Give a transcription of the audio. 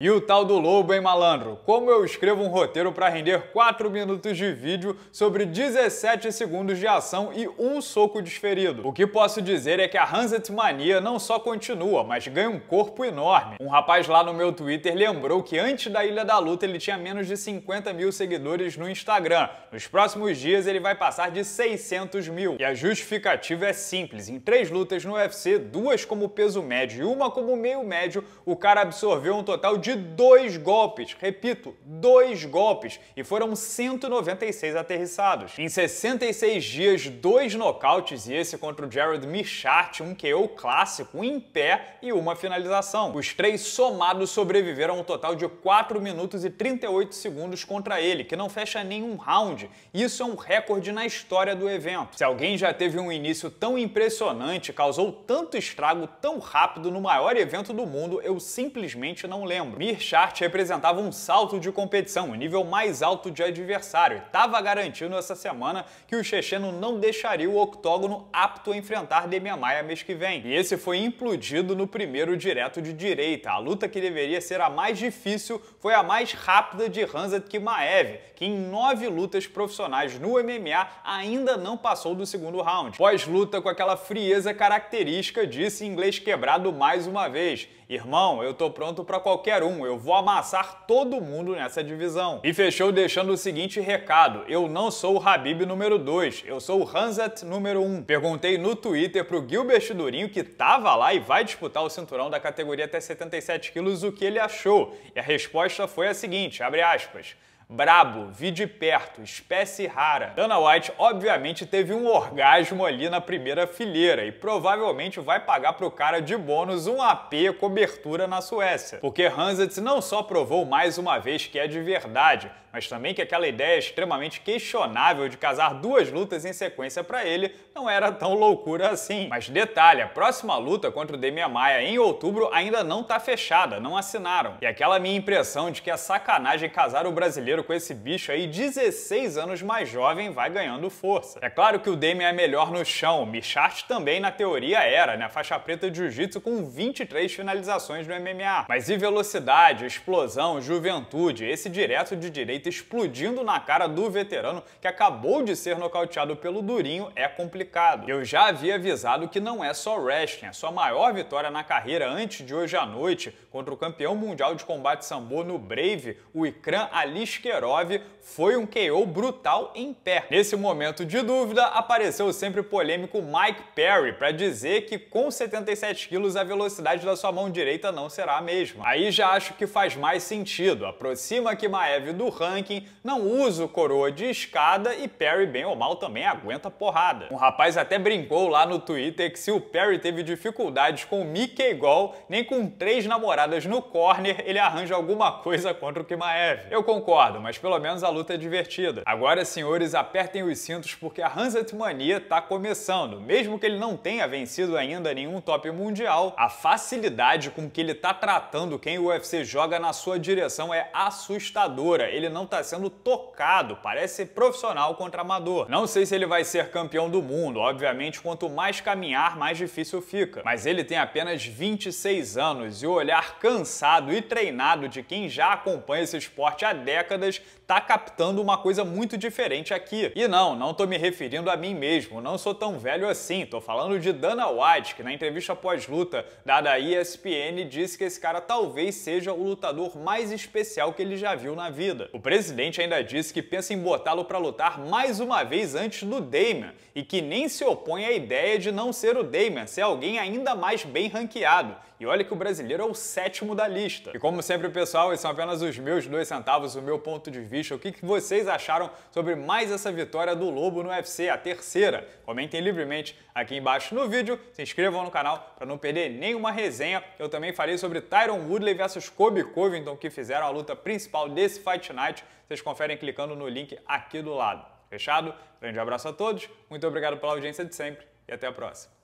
E o tal do lobo, hein, malandro? Como eu escrevo um roteiro para render 4 minutos de vídeo sobre 17 segundos de ação e um soco desferido? O que posso dizer é que a Hanset Mania não só continua, mas ganha um corpo enorme. Um rapaz lá no meu Twitter lembrou que antes da Ilha da Luta ele tinha menos de 50 mil seguidores no Instagram. Nos próximos dias ele vai passar de 600 mil. E a justificativa é simples. Em três lutas no UFC, duas como peso médio e uma como meio médio, o cara absorveu um total de de dois golpes, repito, dois golpes, e foram 196 aterrissados. Em 66 dias, dois nocautes e esse contra o Jared Michart, um KO clássico, um em pé e uma finalização. Os três somados sobreviveram a um total de 4 minutos e 38 segundos contra ele, que não fecha nenhum round. Isso é um recorde na história do evento. Se alguém já teve um início tão impressionante, causou tanto estrago tão rápido no maior evento do mundo, eu simplesmente não lembro. Mir Chart representava um salto de competição, o um nível mais alto de adversário, e estava garantindo essa semana que o checheno não deixaria o octógono apto a enfrentar Demiamaia mês que vem. E esse foi implodido no primeiro direto de direita. A luta que deveria ser a mais difícil foi a mais rápida de Hanzat Kimaev, que em nove lutas profissionais no MMA ainda não passou do segundo round. Pós-luta, com aquela frieza característica, disse em inglês quebrado mais uma vez: Irmão, eu tô pronto para qualquer um um, eu vou amassar todo mundo nessa divisão. E fechou deixando o seguinte recado, eu não sou o Habib número 2, eu sou o Hanzat número 1. Um. Perguntei no Twitter pro Gilbert Durinho, que tava lá e vai disputar o cinturão da categoria até 77 quilos, o que ele achou. E a resposta foi a seguinte, abre aspas, Brabo, vi de perto, espécie rara. Dana White obviamente teve um orgasmo ali na primeira fileira e provavelmente vai pagar pro cara de bônus um AP cobertura na Suécia. Porque Hansett não só provou mais uma vez que é de verdade, mas também que aquela ideia extremamente questionável de casar duas lutas em sequência para ele não era tão loucura assim. Mas detalhe, a próxima luta contra o Demian Maia em outubro ainda não tá fechada, não assinaram. E aquela minha impressão de que é sacanagem casar o brasileiro brasileiro com esse bicho aí, 16 anos mais jovem, vai ganhando força. É claro que o Demian é melhor no chão, o Michart também na teoria era, né? Faixa preta de jiu-jitsu com 23 finalizações no MMA. Mas e velocidade, explosão, juventude, esse direto de direita explodindo na cara do veterano que acabou de ser nocauteado pelo Durinho é complicado. Eu já havia avisado que não é só wrestling, a é sua maior vitória na carreira antes de hoje à noite contra o campeão mundial de combate sambo no Brave, o Ikran Alishke foi um KO brutal em pé. Nesse momento de dúvida, apareceu o sempre polêmico Mike Perry para dizer que com 77 quilos a velocidade da sua mão direita não será a mesma. Aí já acho que faz mais sentido. Aproxima Kimaev do ranking, não usa o coroa de escada e Perry, bem ou mal, também aguenta porrada. Um rapaz até brincou lá no Twitter que se o Perry teve dificuldades com o Mickey Gol, nem com três namoradas no corner ele arranja alguma coisa contra o Kimaev. Eu concordo, mas pelo menos a luta é divertida. Agora, senhores, apertem os cintos porque a Hanset Mania tá começando. Mesmo que ele não tenha vencido ainda nenhum top mundial, a facilidade com que ele tá tratando quem o UFC joga na sua direção é assustadora. Ele não tá sendo tocado, parece profissional contra amador. Não sei se ele vai ser campeão do mundo, obviamente, quanto mais caminhar, mais difícil fica. Mas ele tem apenas 26 anos e o olhar cansado e treinado de quem já acompanha esse esporte há décadas Tá está captando uma coisa muito diferente aqui. E não, não estou me referindo a mim mesmo, não sou tão velho assim. Estou falando de Dana White, que na entrevista pós-luta dada à ESPN disse que esse cara talvez seja o lutador mais especial que ele já viu na vida. O presidente ainda disse que pensa em botá-lo para lutar mais uma vez antes do Damian e que nem se opõe à ideia de não ser o Damian, ser alguém ainda mais bem ranqueado. E olha que o brasileiro é o sétimo da lista. E como sempre, pessoal, esses são apenas os meus dois centavos, o meu ponto de vista, o que vocês acharam sobre mais essa vitória do Lobo no UFC, a terceira. Comentem livremente aqui embaixo no vídeo, se inscrevam no canal para não perder nenhuma resenha. Eu também falei sobre Tyron Woodley versus Kobe Covington, que fizeram a luta principal desse Fight Night. Vocês conferem clicando no link aqui do lado. Fechado? Grande abraço a todos, muito obrigado pela audiência de sempre e até a próxima.